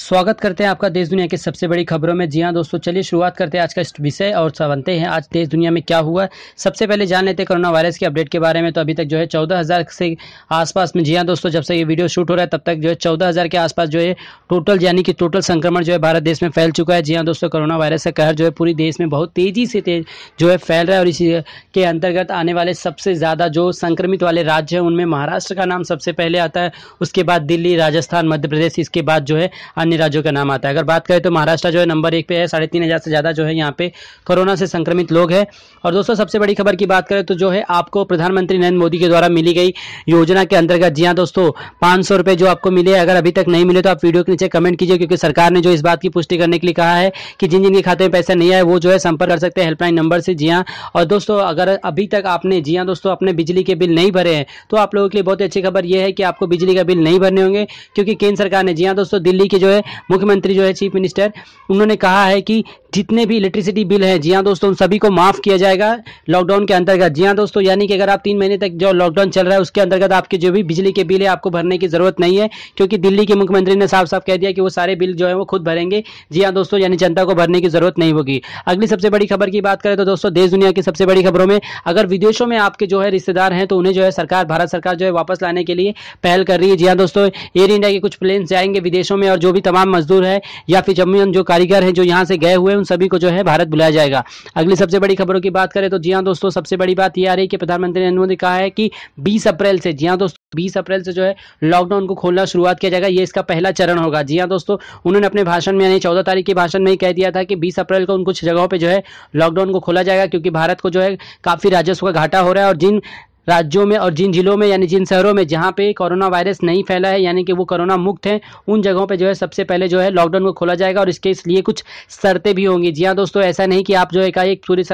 स्वागत करते हैं आपका देश दुनिया के सबसे बड़ी खबरों में जी हाँ दोस्तों चलिए शुरुआत करते हैं आज का विषय और सवनते हैं आज देश दुनिया में क्या हुआ सबसे पहले जान लेते हैं कोरोना वायरस के अपडेट के बारे में तो अभी तक जो है चौदह हज़ार से आसपास में जी हाँ दोस्तों जब से ये वीडियो शूट हो रहा है तब तक जो है चौदह हज़ार के आसपास जो है टोटल यानी कि टोटल संक्रमण जो है भारत देश में फैल चुका है जी हाँ दोस्तों कोरोना वायरस का कहर जो है पूरी देश में बहुत तेज़ी से तेज जो है फैल रहा है और इसी के अंतर्गत आने वाले सबसे ज़्यादा जो संक्रमित वाले राज्य हैं उनमें महाराष्ट्र का नाम सबसे पहले आता है उसके बाद दिल्ली राजस्थान मध्य प्रदेश इसके बाद जो है अन्य राज्यों का नाम आता है अगर बात करें तो महाराष्ट्र जो है नंबर एक पे है साढ़े तीन हज़ार से ज़्यादा जो है यहाँ पे कोरोना से संक्रमित लोग हैं और दोस्तों सबसे बड़ी खबर की बात करें तो जो है आपको प्रधानमंत्री नरेंद्र मोदी के द्वारा मिली गई योजना के अंतर्गत जी हाँ दोस्तों पाँच जो आपको मिले अगर अभी तक नहीं मिले तो आप वीडियो के नीचे कमेंट कीजिए क्योंकि सरकार ने जो इस बात की पुष्टि करने के लिए कहा है कि जिन जिनके खाते में पैसा नहीं आए वो जो है संपर्क कर सकते हैं हेल्पलाइन नंबर से जी हाँ और दोस्तों अगर अभी तक आपने जी हाँ दोस्तों अपने बिजली के बिल नहीं भरे हैं तो आप लोगों के लिए बहुत अच्छी खबर यह है कि आपको बिजली का बिल नहीं भरने होंगे क्योंकि केंद्र सरकार ने जी हाँ दोस्तों दिल्ली के जो है मुख्यमंत्री जो है चीफ मिनिस्टर उन्होंने कहा है कि जितने भी इलेक्ट्रिसिटी बिल हैं जी हाँ दोस्तों उन सभी को माफ़ किया जाएगा लॉकडाउन के अंतर्गत जी हाँ दोस्तों यानी कि अगर आप तीन महीने तक जो लॉकडाउन चल रहा है उसके अंतर्गत आपके जो भी बिजली के बिल है आपको भरने की जरूरत नहीं है क्योंकि दिल्ली के मुख्यमंत्री ने साफ साफ कह दिया कि वो सारे बिल जो है वो खुद भरेंगे जी हाँ दोस्तों यानी जनता को भरने की जरूरत नहीं होगी अगली सबसे बड़ी खबर की बात करें तो दोस्तों देश दुनिया की सबसे बड़ी खबरों में अगर विदेशों में आपके जो है रिश्तेदार हैं तो उन्हें जो है सरकार भारत सरकार जो है वापस लाने के लिए पहल कर रही है जी हाँ दोस्तों एयर इंडिया के कुछ प्लेन जाएंगे विदेशों में और जो भी तमाम मजदूर है या फिर जम्मू जो कारीगर है जो यहाँ से गए हुए उन सभी को जो है भारत बुलाया जाएगा अगली सबसे बड़ी खबरों की बात करें तो जी हाँ दोस्तों सबसे बड़ी बात यह आ रही है कि प्रधानमंत्री नरेंद्र मोदी कहा है कि बीस अप्रैल से जी हाँ दोस्तों बीस अप्रैल से जो है लॉकडाउन को खोलना शुरुआत किया जाएगा ये इसका पहला चरण होगा जी हाँ दोस्तों उन्होंने अपने भाषण में यानी चौदह तारीख के भाषण में ही कह दिया था कि बीस अप्रैल को उन कुछ जगहों पर जो है लॉकडाउन को खोला जाएगा क्योंकि भारत को जो है काफ़ी राजस्व का घाटा हो रहा है और जिन राज्यों में और जिन जिलों में यानी जिन शहरों में जहाँ पे कोरोना वायरस नहीं फैला है यानी कि वो कोरोना मुक्त हैं उन जगहों पे जो है सबसे पहले जो है लॉकडाउन को खोला जाएगा और इसके इसलिए कुछ शर्तें भी होंगी जी हाँ दोस्तों ऐसा नहीं कि आप जो है एक पूरी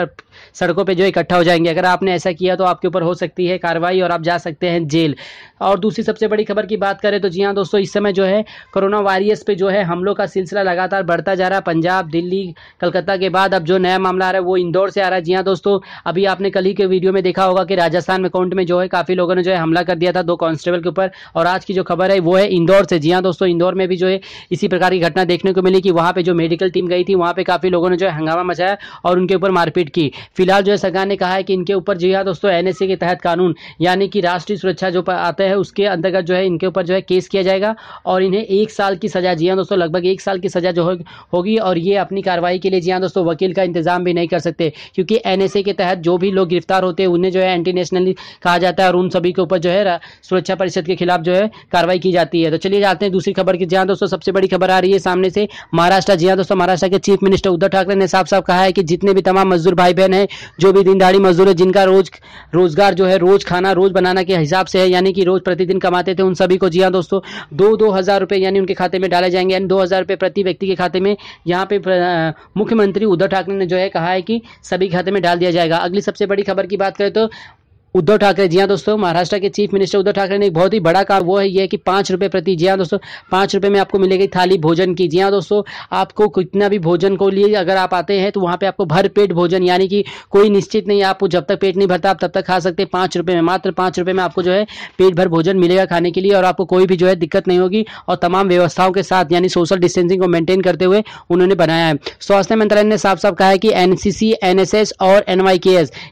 सड़कों पे जो इकट्ठा हो जाएंगे अगर आपने ऐसा किया तो आपके ऊपर हो सकती है कार्रवाई और आप जा सकते हैं जेल और दूसरी सबसे बड़ी खबर की बात करें तो जी हाँ दोस्तों इस समय जो है कोरोना वायरस पे जो है हमलों का सिलसिला लगातार बढ़ता जा रहा है पंजाब दिल्ली कलकत्ता के बाद अब जो नया मामला आ रहा है वो इंदौर से आ रहा है जी हाँ दोस्तों अभी आपने कल ही के वीडियो में देखा होगा कि राजस्थान में अकाउंट में जो है काफ़ी लोगों ने जो है हमला कर दिया था दो कॉन्स्टेबल के ऊपर और आज की जो खबर है वो है इंदौर से जी हाँ दोस्तों इंदौर में भी जो है इसी प्रकार की घटना देखने को मिली कि वहाँ पर जो मेडिकल टीम गई थी वहाँ पर काफ़ी लोगों ने जो है हंगामा मचाया और उनके ऊपर मारपीट की फिलहाल जो है सरकार ने कहा है कि इनके ऊपर जी हाँ दोस्तों एन के तहत कानून यानी कि राष्ट्रीय सुरक्षा जो आता है उसके अंतर्गत जो है इनके ऊपर जो है केस किया जाएगा और इन्हें एक साल की सजा जी हाँ दोस्तों लगभग एक साल की सजा जो होगी और ये अपनी कार्रवाई के लिए जी हाँ दोस्तों वकील का इंतजाम भी नहीं कर सकते क्योंकि एन के तहत जो भी लोग गिरफ्तार होते हैं उन्हें जो है एंटी नेशनली कहा जाता है और उन सभी के ऊपर जो है सुरक्षा परिषद के खिलाफ जो है कार्रवाई की जाती है तो चलिए जाते हैं दूसरी खबर की जहाँ दोस्तों सबसे बड़ी खबर आ रही है सामने से महाराष्ट्र जी हाँ दोस्तों महाराष्ट्र के चीफ मिनिस्टर उद्धव ठाकरे ने साफ साफ कहा है कि जितने भी तमाम मजदूर भाई बहन है जो भी दिन मजदूर है जिनका रोज रोजगार जो है रोज खाना रोज बनाना के हिसाब से है यानी कि रोज प्रतिदिन कमाते थे उन सभी को जी हाँ दोस्तों दो दो हज़ार रुपये यानी उनके खाते में डाले जाएंगे यानी दो हज़ार रुपये प्रति व्यक्ति के खाते में यहाँ पे मुख्यमंत्री उद्धव ठाकरे ने जो है कहा है कि सभी खाते में डाल दिया जाएगा अगली सबसे बड़ी खबर की बात करें तो उद्धव ठाकरे जी हाँ दोस्तों महाराष्ट्र के चीफ मिनिस्टर उद्धव ठाकरे ने एक बहुत ही बड़ा काम वो है ये कि पाँच रुपये प्रति जी हाँ दोस्तों पाँच रुपये में आपको मिलेगी थाली भोजन की जी हाँ दोस्तों आपको कितना भी भोजन को लिए अगर आप आते हैं तो वहाँ पे आपको भर पेट भोजन यानी कि कोई निश्चित नहीं आपको जब तक पेट नहीं भरता आप तब तक खा सकते हैं पाँच में मात्र पाँच में आपको जो है पेट भर भोजन मिलेगा खाने के लिए और आपको कोई भी जो है दिक्कत नहीं होगी और तमाम व्यवस्थाओं के साथ यानी सोशल डिस्टेंसिंग को मेनटेन करते हुए उन्होंने बनाया है स्वास्थ्य मंत्रालय ने साफ साफ कहा है कि एनसीसी एनएसएस और एन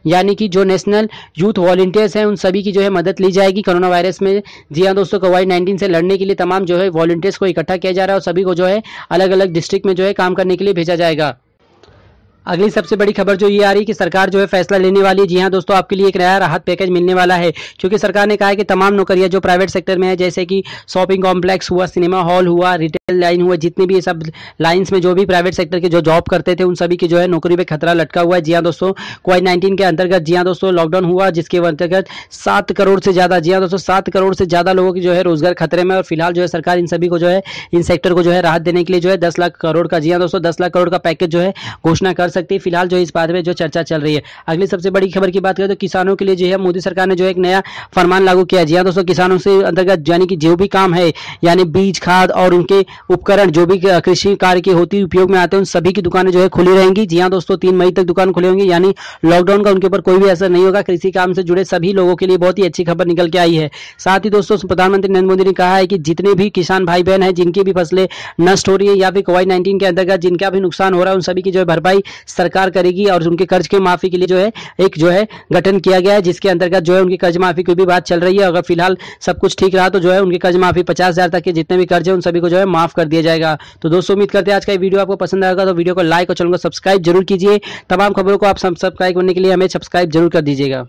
यानी कि जो नेशनल यूथ वॉलेंटियर्स हैं उन सभी की जो है मदद ली जाएगी कोरोना वायरस में जी हाँ दोस्तों कोविड नाइन्टीन से लड़ने के लिए तमाम जो है वॉलंटियर्स को इकट्ठा किया जा रहा है और सभी को जो है अलग अलग डिस्ट्रिक्ट में जो है काम करने के लिए भेजा जाएगा अगली सबसे बड़ी खबर जो ये आ रही है कि सरकार जो है फैसला लेने वाली है जी हाँ दोस्तों आपके लिए एक नया राहत पैकेज मिलने वाला है क्योंकि सरकार ने कहा है कि तमाम नौकरियां जो प्राइवेट सेक्टर में है जैसे कि शॉपिंग कॉम्प्लेक्स हुआ सिनेमा हॉल हुआ रिटेल लाइन हुआ जितने भी ये सब लाइन्स में जो भी प्राइवेट सेक्टर के जो जॉब करते थे उन सभी की जो है नौकरी पर खतरा लटका हुआ है जी हाँ दोस्तों कोविड नाइन्टीन के अंतर्गत जी हाँ दोस्तों लॉकडाउन हुआ जिसके अंतर्गत सात करोड़ से ज़्यादा जी हाँ दोस्तों सात करोड़ से ज़्यादा लोगों की जो है रोजगार खतरे में और फिलहाल जो है सरकार इन सभी को जो है इन सेक्टर को जो है राहत देने के लिए जो है दस लाख करोड़ का जी हाँ दोस्तों दस लाख करोड़ का पैकेज जो है घोषणा कर सकती है फिलहाल जो इस बात में जो चर्चा चल रही है अगली सबसे बड़ी खबर की बात करें तो किसानों के लिए जो है मोदी सरकार ने जो एक नया फरमान लागू किया जी हाँ दोस्तों किसानों से अंतर्गत यानी कि जो भी काम है यानी बीज खाद और उनके उपकरण जो भी कृषि कार्य की होती उपयोग में आते हैं उन सभी की दुकानें जो है खुली रहेंगी जी हाँ दोस्तों तीन मई तक दुकान खुली होंगी यानी लॉकडाउन का उनके ऊपर कोई भी असर नहीं होगा कृषि काम से जुड़े सभी लोगों के लिए बहुत ही अच्छी खबर निकल के आई है साथ ही दोस्तों प्रधानमंत्री नरेंद्र मोदी ने कहा है कि जितने भी किसान भाई बहन है जिनकी भी फसलें नष्ट हो रही है या फिर कोविड नाइन्टीन के अंतर्गत जिनका भी नुकसान हो रहा है उन सभी की जो है भरपाई सरकार करेगी और उनके कर्ज की माफी के लिए जो है एक जो है गठन किया गया है जिसके अंतर्गत जो है उनकी कर्ज माफी की भी बात चल रही है अगर फिलहाल सब कुछ ठीक रहा तो जो है उनकी कर्ज माफी पचास हजार तक के जितने भी कर्ज है उन सभी को जो है माफ कर दिया जाएगा तो दोस्तों उम्मीद करते हैं आज का वीडियो आपको पसंद आएगा तो वीडियो को लाइक और चैनल को सब्सक्राइब जरूर कीजिए तमाम खबरों को आप सब्सक्राइब करने के लिए हमें सब्सक्राइब जरूर कर दीजिएगा